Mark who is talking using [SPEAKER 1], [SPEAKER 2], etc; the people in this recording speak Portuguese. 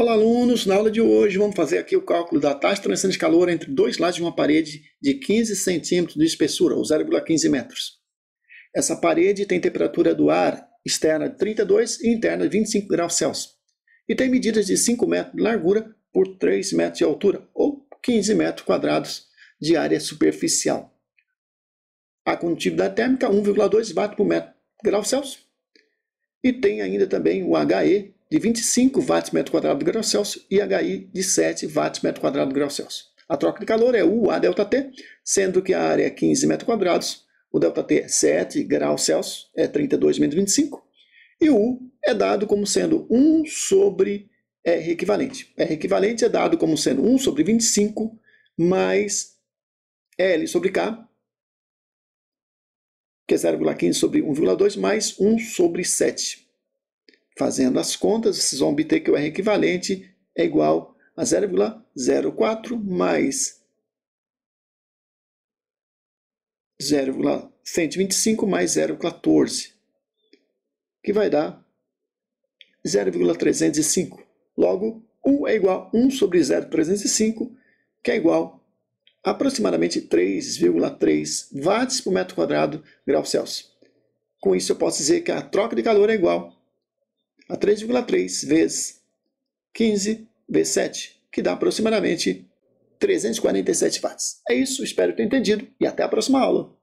[SPEAKER 1] Olá, alunos! Na aula de hoje vamos fazer aqui o cálculo da taxa de transição de calor entre dois lados de uma parede de 15 centímetros de espessura, ou 0,15 metros. Essa parede tem temperatura do ar externa de 32 e interna de 25 graus Celsius. E tem medidas de 5 metros de largura por 3 metros de altura, ou 15 metros quadrados de área superficial. A condutividade térmica 1,2 watts por metro grau Celsius. E tem ainda também o HE, de 25 watts metro quadrado grau Celsius e HI de 7 watts metro quadrado grau Celsius. A troca de calor é U a delta T, sendo que a área é 15 metros quadrados, o delta T é 7 graus Celsius, é 32 menos 25, e o U é dado como sendo 1 sobre R equivalente. R equivalente é dado como sendo 1 sobre 25 mais L sobre K, que é 0,15 sobre 1,2, mais 1 sobre 7. Fazendo as contas, vocês vão obter que o R equivalente é igual a 0,04 mais 0,125 mais 0,14, que vai dar 0,305. Logo, 1 é igual a 1 sobre 0,305, que é igual a aproximadamente 3,3 watts por metro quadrado grau Celsius. Com isso, eu posso dizer que a troca de calor é igual a 3,3 vezes 15 vezes 7, que dá aproximadamente 347 watts. É isso, espero ter entendido e até a próxima aula.